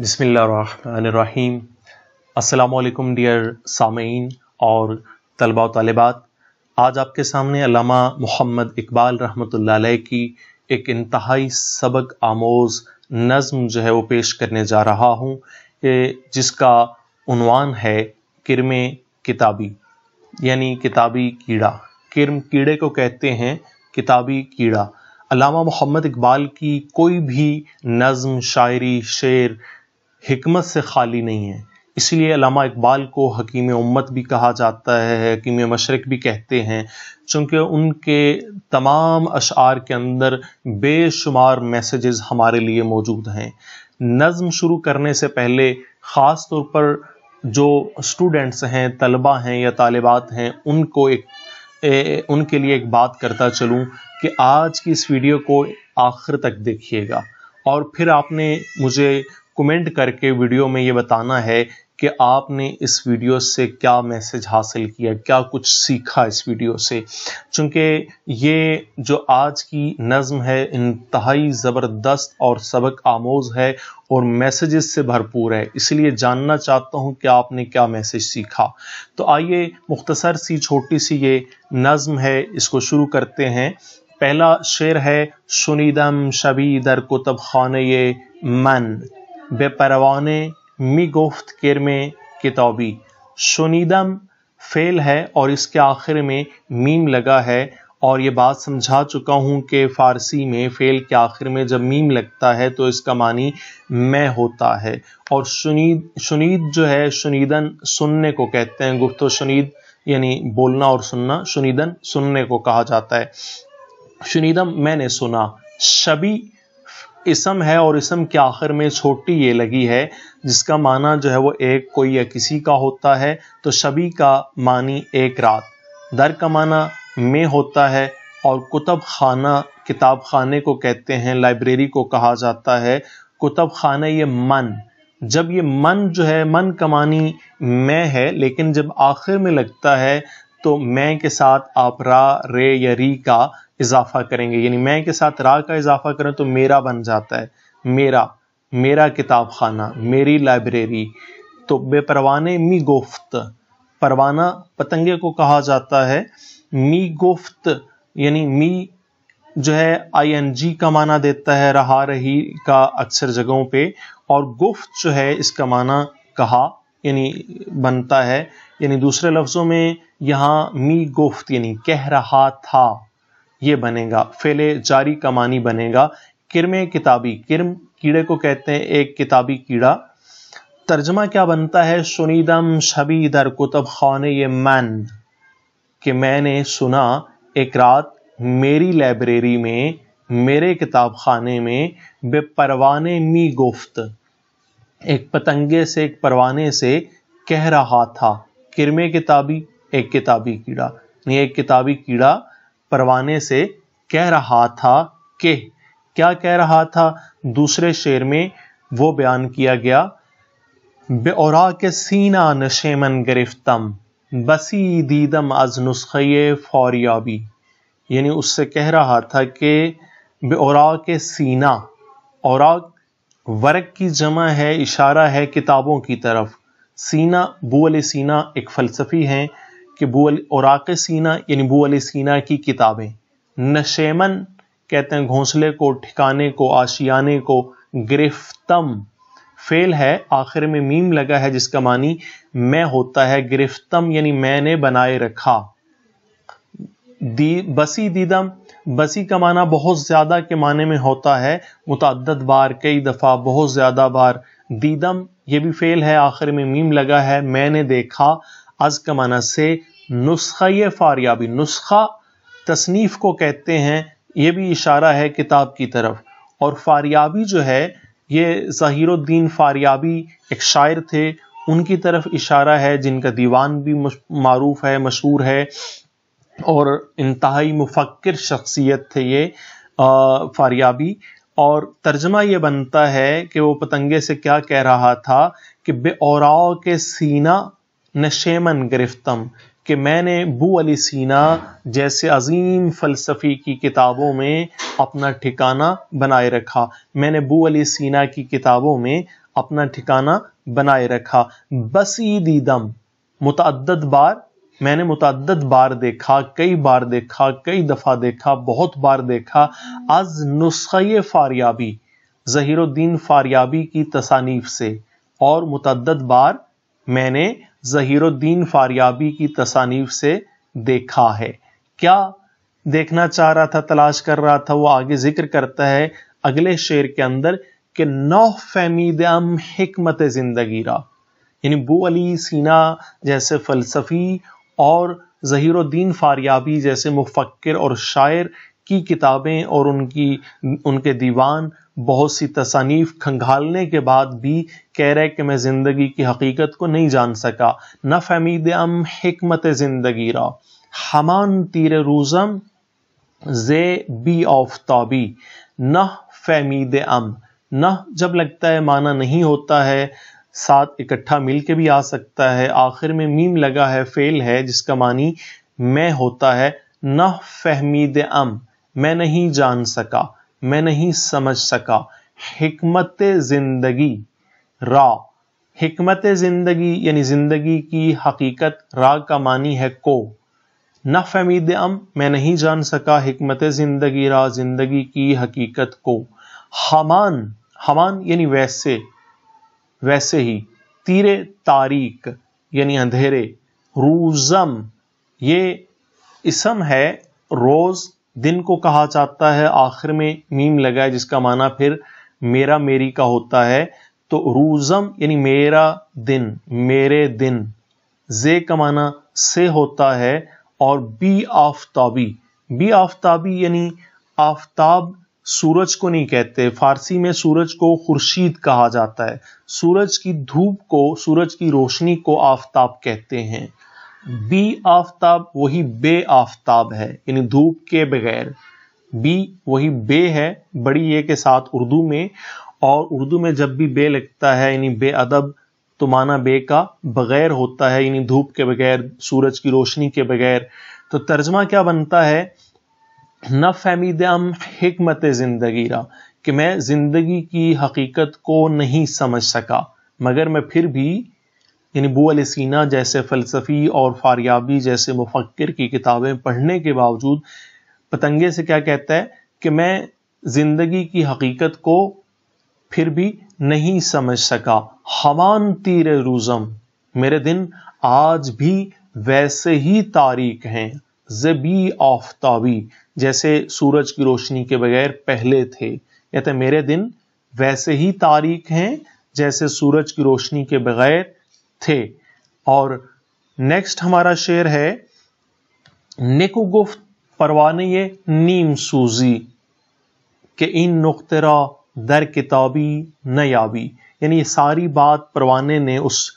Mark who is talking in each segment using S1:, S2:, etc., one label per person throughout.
S1: बिसमीम अल्लाम डियर सामीन और तलबा तलबात आज आपके सामने अलामा मोहम्मद इकबाल रहमत की एक इंतहाई सबक आमोज़ नज़म जो है वो पेश करने जा रहा हूँ जिसका उनवान है किरम किताबी यानी किताबी कीड़ा किरम कीड़े को कहते हैं किताबी कीड़ा अलामा मोहम्मद इकबाल की कोई भी नज़म शायरी शेर हमत से खाली नहीं है इसलिए अलामा इकबाल को हकीम उम्मत भी कहा जाता है हकीम मशरक भी कहते हैं चूँकि उनके तमाम अशार के अंदर बेशुमार मैसेजेस हमारे लिए मौजूद हैं नज़म शुरू करने से पहले ख़ास तौर पर जो स्टूडेंट्स हैं तलबा हैं या तलबात हैं उनको एक ए, उनके लिए एक बात करता चलूँ कि आज की इस वीडियो को आखिर तक देखिएगा और फिर आपने मुझे कमेंट करके वीडियो में ये बताना है कि आपने इस वीडियो से क्या मैसेज हासिल किया क्या कुछ सीखा इस वीडियो से चूँकि ये जो आज की नज़म है इंतहाई ज़बरदस्त और सबक आमोज है और मैसेजेस से भरपूर है इसलिए जानना चाहता हूँ कि आपने क्या मैसेज सीखा तो आइए मुख्तसर सी छोटी सी ये नज़म है इसको शुरू करते हैं पहला शेर है सुनीदम शबी दर कुतब खान ये मन बेपरवाने मी गुफ्त किरमे किताबी शुनीदम फेल है और इसके आखिर में मीम लगा है और ये बात समझा चुका हूँ कि फ़ारसी में फ़ेल के आखिर में जब मीम लगता है तो इसका मानी मैं होता है और शुनीद शुनीद जो है शुनीदन सुनने को कहते हैं गुफ्त शुनीद यानी बोलना और सुनना शुनीदन सुनने को कहा जाता है शुनीदम मैंने सुना शबी इसम है और इसम के आखिर में छोटी ये लगी है जिसका माना जो है वो एक कोई या किसी का होता है तो शबी का मानी एक रात दर का माना में होता है और कुतब खाना किताब खाने को कहते हैं लाइब्रेरी को कहा जाता है कुतब खाना ये मन जब ये मन जो है मन कमानी मैं है लेकिन जब आखिर में लगता है तो मैं के साथ आप रा रे या री का इजाफा करेंगे यानी मैं के साथ रा का इजाफा करें तो मेरा बन जाता है मेरा मेरा किताब खाना मेरी लाइब्रेरी तो बेपरवान मी गुफ्त परवाना पतंगे को कहा जाता है मी गुफ्त यानी मी जो है आई एन जी का माना देता है रहा रही का अक्सर जगहों पे और गुफ्त जो है इसका माना कहा यानी बनता है यानी दूसरे लफ्ज़ों में यहाँ मी गुफ्त यानी कह रहा था ये बनेगा फेले जारी कमानी बनेगा किरम किताबी किरम कीड़े को कहते हैं एक किताबी कीड़ा तर्जमा क्या बनता है सुनीदम शबी दर कुतब खान ये मैन कि मैंने सुना एक रात मेरी लाइब्रेरी में मेरे किताब खाने में बेपरवाने मी गुफ्त एक पतंगे से एक परवाने से कह रहा था किरमे किताबी एक किताबी कीड़ा एक किताबी कीड़ा परवाने से कह रहा था कि क्या कह रहा था दूसरे शेर में वो बयान किया गया और के सीना नशेमन गिरफ्तम बसी दीदम अज नुस्खे फौरियाबी यानी उससे कह रहा था कि बेरा के सीना और वर्क की जमा है इशारा है किताबों की तरफ सीना बू अली सीना एक फ़लसफ़ी हैं कि बूअल औराक सीना यानी अली सीना की किताबें नशेमन कहते हैं घोंसले को ठिकाने को आशियाने को गिरफ्तम फेल है आखिर में मीम लगा है जिसका मानी मैं होता है गिरफ्तम यानी मैंने बनाए रखा दी बसी दीदम बसी का माना बहुत ज़्यादा के माने में होता है मुतद बार कई दफ़ा बहुत ज़्यादा बार दीदम ये भी फेल है आखिर में मीम लगा है मैंने देखा अज का माना से नुस्खा फारियाबी नुस्खा तसनीफ़ को कहते हैं ये भी इशारा है किताब की तरफ और फारियाबी जो है ये ज़हीरुद्दीन फारियाबी एक शायर थे उनकी तरफ इशारा है जिनका दीवान भी मारूफ है मशहूर है और इंतहाई मुफक्र शख्सियत थे ये फारियाबी और तर्जमा ये बनता है कि वो पतंगे से क्या कह रहा था कि बे के सीना नशेमन गिरफ्तम कि मैंने बू अली सीना जैसे अजीम फ़लसफ़ी की किताबों में अपना ठिकाना बनाए रखा मैंने बू अली सीना की किताबों में अपना ठिकाना बनाए रखा बसी दीदम मुतद बार मैंने मुतद बार देखा कई बार देखा कई दफ़ा देखा बहुत बार देखा अज नुस्खे फारियाबी जहीरुद्दीन फारियाबी की तसानीफ से और मुतद बार मैंने जहीरुद्दीन फारियाबी की तसानीफ से देखा है क्या देखना चाह रहा था तलाश कर रहा था वो आगे जिक्र करता है अगले शेर के अंदर कि नौ फहमीदम हमत जिंदगी रा यानी बू अली सीना जैसे फलसफी और जहीरुद्दीन फारियाबी जैसे मुफक्र और शायर की किताबें और उनकी उनके दीवान बहुत सी तसानीफ खंगालने के बाद भी कह रहे कि मैं ज़िंदगी की हकीकत को नहीं जान सका न फहमीद अम हमत ज़िंदगी रा हमान तिर रूज़म जे बी आफताबी न फहमीद अम न जब लगता है माना नहीं होता है साथ इकट्ठा मिल के भी आ सकता है आखिर में मीम लगा है फेल है जिसका मानी मैं होता है न फहमीद अम मैं नहीं जान सका मैं नहीं समझ सका हमत ज़िंदगी रा हमत ज़िंदगी यानी ज़िंदगी की हकीकत रा का मानी है को न फहमीद अम मैं नहीं जान सका हमत ज़िंदगी रा ज़िंदगी की हकीकत को हमान हमान यानी वैसे वैसे ही तीरे तारीख यानी अंधेरे रूज़म ये इसम है रोज़ दिन को कहा जाता है आखिर में मीम लगा जिसका माना फिर मेरा मेरी का होता है तो रूजम यानी मेरा दिन मेरे दिन जे का माना से होता है और बी आफ्ताबी बी आफ्ताबी यानी आफ्ताब सूरज को नहीं कहते फारसी में सूरज को खुर्शीद कहा जाता है सूरज की धूप को सूरज की रोशनी को आफ्ताब कहते हैं बी आफ्ताब वही बे आफ्ताब है यानी धूप के बगैर बी वही बे है बड़ी ए के साथ उर्दू में और उर्दू में जब भी बे लगता है यानी बे अदब तो माना बे का बगैर होता है यानी धूप के बगैर सूरज की रोशनी के बगैर तो तर्जमा क्या बनता है न फहमीद हम हमत ज़िंदगी रा कि मैं ज़िंदगी की हकीकत को नहीं समझ सका मगर मैं फिर भी यानी बुअल अलसना जैसे फ़लसफ़ी और फारियाबी जैसे मुफक्र की किताबें पढ़ने के बावजूद पतंगे से क्या कहता है कि मैं ज़िंदगी की हकीकत को फिर भी नहीं समझ सका हवान तिर रूज़म मेरे दिन आज भी वैसे ही तारीख हैं जबी आफ्ताबी जैसे सूरज की रोशनी के बगैर पहले थे कहते मेरे दिन वैसे ही तारीख हैं जैसे सूरज की रोशनी के बगैर थे और नेक्स्ट हमारा शेर है नेकु गुफ्त परवाने नीम सूजी के इन नुख्तरा दर किताबी नयाबी यानी ये सारी बात परवाने ने उस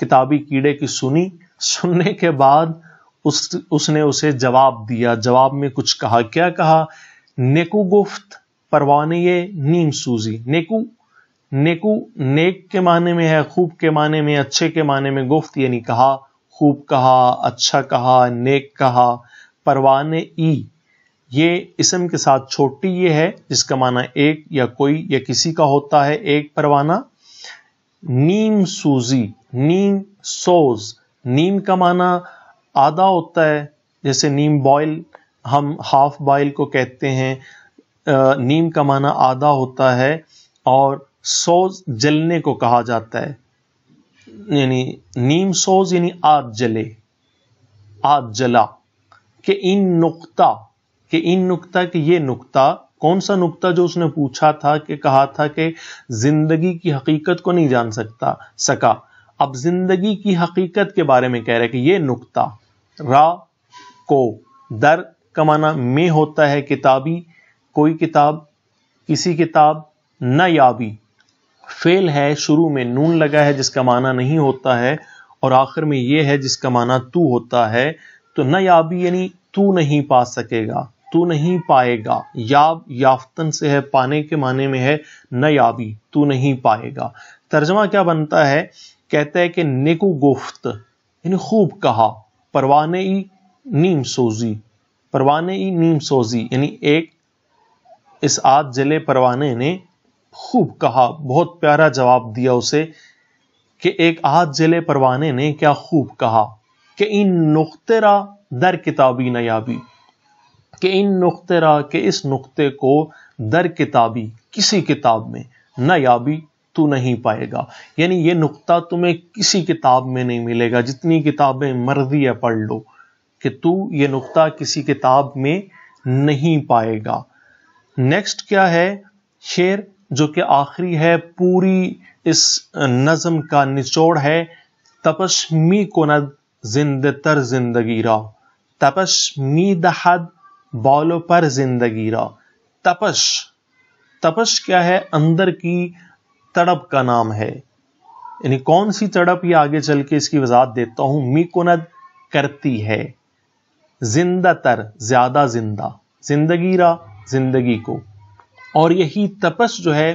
S1: किताबी कीड़े की सुनी सुनने के बाद उस उसने उसे जवाब दिया जवाब में कुछ कहा क्या कहा नेकू गुफ्त परवाने नीम सूजी नेकू नेकू नेक के माने में है खूब के माने में अच्छे के माने में गुफ्त यानी कहा खूब कहा अच्छा कहा नेक कहा परवाने ई ये इसम के साथ छोटी ये है जिसका माना एक या कोई या किसी का होता है एक परवाना नीम सूजी नीम सोज नीम का माना आधा होता है जैसे नीम बॉयल हम हाफ बॉयल को कहते हैं नीम का माना आधा होता है और सोज जलने को कहा जाता है यानी नीम सोज यानी आग जले आग जला के इन नुक्ता के इन नुक्ता कि ये नुक्ता कौन सा नुक्ता जो उसने पूछा था कि कहा था कि जिंदगी की हकीकत को नहीं जान सकता सका अब जिंदगी की हकीकत के बारे में कह रहे हैं कि ये नुक्ता रा को दर कमाना में होता है किताबी कोई किताब किसी किताब न याबी फेल है शुरू में नून लगा है जिसका माना नहीं होता है और आखिर में ये है जिसका माना तू होता है तो न याबी यानी तू नहीं पा सकेगा तू नहीं पाएगा याब याफ्तन से है पाने के माने में है न याबी तू नहीं पाएगा तर्जमा क्या बनता है कहता है कि नेकू गुफ्त यानी खूब कहा परवाने ई नीम सोजी परवाने ई नीम सोजी यानी एक इस आद जिले परवाने ने खूब कहा बहुत प्यारा जवाब दिया उसे कि एक आज जिले परवाने ने क्या खूब कहा कि इन नुख्तरा दर किताबी नयाबी कि इन नुख्तरा के इस नुक्ते को दर किताबी किसी किताब में नयाबी तू नहीं पाएगा यानी ये नुक्ता तुम्हें किसी किताब में नहीं मिलेगा जितनी किताबें मर्जी है पढ़ लो कि तू ये नुक्ता किसी किताब में नहीं पाएगा नेक्स्ट क्या है शेर जो कि आखिरी है पूरी इस नज़म का निचोड़ है मी को निंद तर जिंदगी रा तपस मी दहद बालो पर जिंदगी रा तपश तपश क्या है अंदर की तड़प का नाम है यानी कौन सी तड़प ये आगे चल के इसकी वजात देता हूं मी कुनद करती है जिंदा तर ज्यादा जिंदा जिंदगी रा जिंदगी को और यही तपस जो है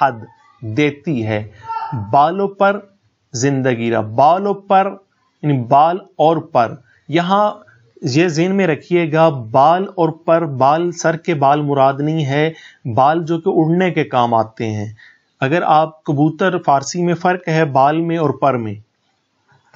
S1: हद देती है बालों पर जिंदगी बालों पर यानी बाल और पर यहां ये जेन में रखिएगा बाल और पर बाल सर के बाल मुराद नहीं है बाल जो कि उड़ने के काम आते हैं अगर आप कबूतर फारसी में फ़र्क है बाल में और पर में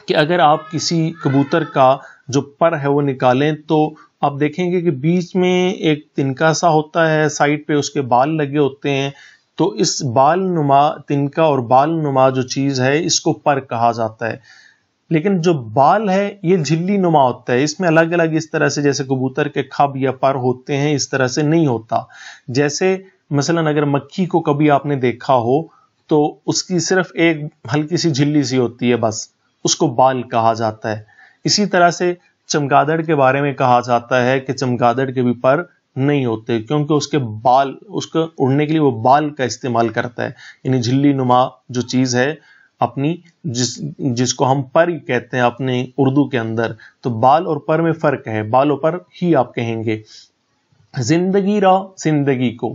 S1: कि अगर आप किसी कबूतर का जो पर है वो निकालें तो आप देखेंगे कि बीच में एक तिनका सा होता है साइड पे उसके बाल लगे होते हैं तो इस बाल नुमा तिनका और बाल नुमा जो चीज़ है इसको पर कहा जाता है लेकिन जो बाल है ये झिल्ली नुमा होता है इसमें अलग अलग इस तरह से जैसे कबूतर के खब या पर होते हैं इस तरह से नहीं होता जैसे मसलन अगर मक्खी को कभी आपने देखा हो तो उसकी सिर्फ एक हल्की सी झिल्ली सी होती है बस उसको बाल कहा जाता है इसी तरह से चमगादड़ के बारे में कहा जाता है कि चमगादड़ के भी पर नहीं होते क्योंकि उसके बाल उसको उड़ने के लिए वो बाल का इस्तेमाल करता है यानी झिल्ली नुमा जो चीज़ है अपनी जिस जिसको हम पर कहते हैं अपने उर्दू के अंदर तो बाल और पर में फ़र्क है बालों पर ही आप कहेंगे जिंदगी रा जिंदगी को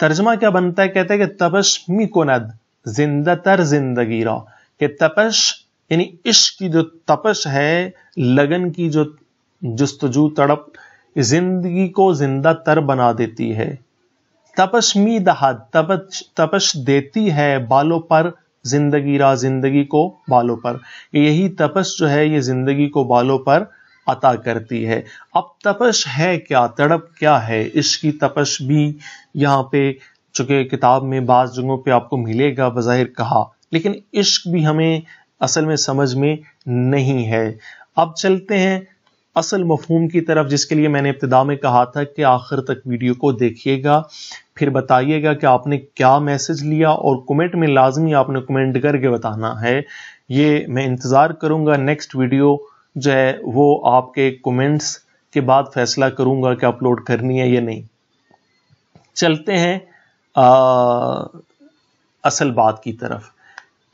S1: तर्जमा क्या बनता है कहते हैं कि तपस्मी को नद जिंदा तर जिंदगी रा कि तपश यानी इश्क की जो तपस है लगन की जो जस्तजू तड़प जिंदगी को जिंदा तर बना देती है तपस्मी मी दहा तपस तपस देती है बालों पर जिंदगी रा जिंदगी को बालों पर यही तपस जो है ये जिंदगी को बालों पर अता करती है अब तपस है क्या तड़प क्या है इसकी तपस भी यहाँ पे चूंकि किताब में बाज जगहों पे आपको मिलेगा बज़ाहिर कहा लेकिन इश्क भी हमें असल में समझ में नहीं है अब चलते हैं असल मफहूम की तरफ जिसके लिए मैंने इब्तदा में कहा था कि आखिर तक वीडियो को देखिएगा फिर बताइएगा कि आपने क्या मैसेज लिया और कमेंट में लाजमी आपने कमेंट करके बताना है ये मैं इंतज़ार करूंगा नेक्स्ट वीडियो जो है वो आपके कमेंट्स के बाद फैसला करूंगा कि अपलोड करनी है या नहीं चलते हैं आ, असल बात की तरफ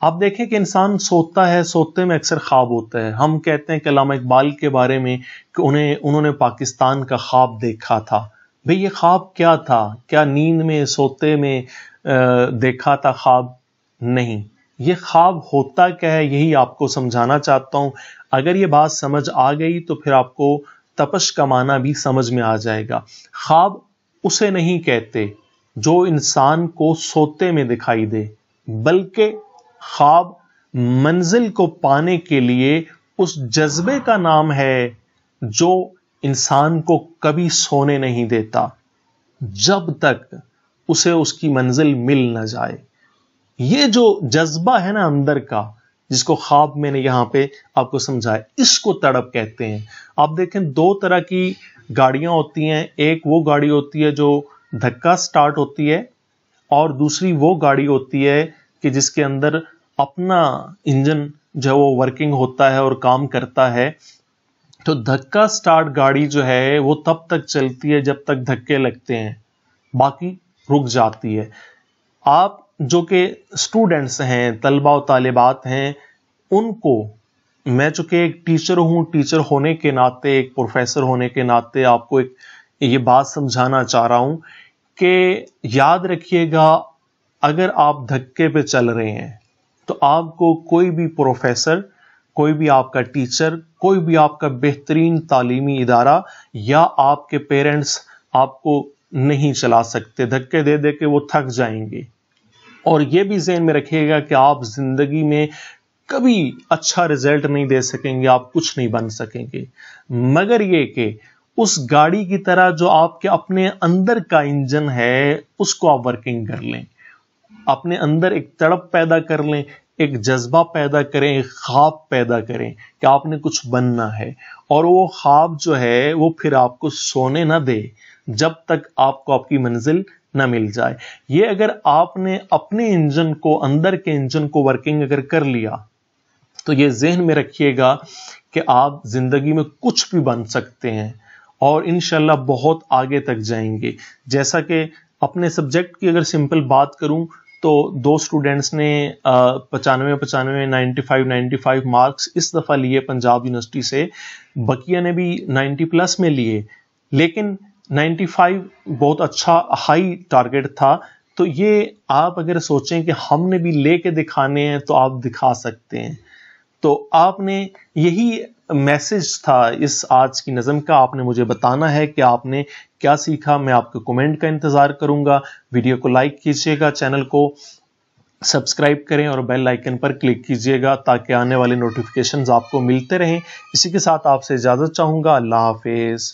S1: आप देखें कि इंसान सोता है सोते में अक्सर ख्वाब होता है हम कहते हैं कलाम इकबाल के बारे में कि उन्हें उन्होंने पाकिस्तान का ख्वाब देखा था भाई ये ख्वाब क्या था क्या नींद में सोते में आ, देखा था ख्वाब नहीं ये ख्वाब होता क्या है यही आपको समझाना चाहता हूँ अगर ये बात समझ आ गई तो फिर आपको तपश कमाना भी समझ में आ जाएगा ख्वाब उसे नहीं कहते जो इंसान को सोते में दिखाई दे बल्कि ख्वाब मंजिल को पाने के लिए उस जज्बे का नाम है जो इंसान को कभी सोने नहीं देता जब तक उसे उसकी मंजिल मिल ना जाए ये जो जज्बा है ना अंदर का जिसको ख्वाब मैंने यहां पे आपको समझाया इसको तड़प कहते हैं आप देखें दो तरह की गाड़ियां होती हैं एक वो गाड़ी होती है जो धक्का स्टार्ट होती है और दूसरी वो गाड़ी होती है कि जिसके अंदर अपना इंजन जो वो वर्किंग होता है और काम करता है तो धक्का स्टार्ट गाड़ी जो है वो तब तक चलती है जब तक धक्के लगते हैं बाकी रुक जाती है आप जो के स्टूडेंट्स हैं तलबा और तालिबात हैं उनको मैं चूंकि एक टीचर हूं टीचर होने के नाते एक प्रोफेसर होने के नाते आपको एक ये बात समझाना चाह रहा हूं कि याद रखिएगा अगर आप धक्के पे चल रहे हैं तो आपको कोई भी प्रोफेसर कोई भी आपका टीचर कोई भी आपका बेहतरीन तालीमी इदारा या आपके पेरेंट्स आपको नहीं चला सकते धक्के दे दे के वो थक जाएंगे और ये भी जहन में रखिएगा कि आप जिंदगी में कभी अच्छा रिजल्ट नहीं दे सकेंगे आप कुछ नहीं बन सकेंगे मगर ये कि उस गाड़ी की तरह जो आपके अपने अंदर का इंजन है उसको आप वर्किंग कर लें अपने अंदर एक तड़प पैदा कर लें एक जज्बा पैदा करें एक ख्वाब पैदा करें कि आपने कुछ बनना है और वो ख्वाब जो है वो फिर आपको सोने ना दे जब तक आपको आपकी मंजिल ना मिल जाए ये अगर आपने अपने इंजन को अंदर के इंजन को वर्किंग अगर कर लिया तो ये जहन में रखिएगा कि आप जिंदगी में कुछ भी बन सकते हैं और इनशाला बहुत आगे तक जाएंगे जैसा कि अपने सब्जेक्ट की अगर सिंपल बात करूं तो दो स्टूडेंट्स ने पचानवे पचानवे ninety five ninety five marks इस दफ़ा लिए पंजाब यूनिवर्सिटी से बकिया ने भी नाइन्टी प्लस में लिए लेकिन 95 बहुत अच्छा हाई टारगेट था तो ये आप अगर सोचें कि हमने भी लेके दिखाने हैं तो आप दिखा सकते हैं तो आपने यही मैसेज था इस आज की नज़म का आपने मुझे बताना है कि आपने क्या सीखा मैं आपके कमेंट का इंतज़ार करूंगा वीडियो को लाइक कीजिएगा चैनल को सब्सक्राइब करें और बेल आइकन पर क्लिक कीजिएगा ताकि आने वाले नोटिफिकेशंस आपको मिलते रहें इसी के साथ आपसे इजाज़त चाहूँगा अल्लाह हाफिज़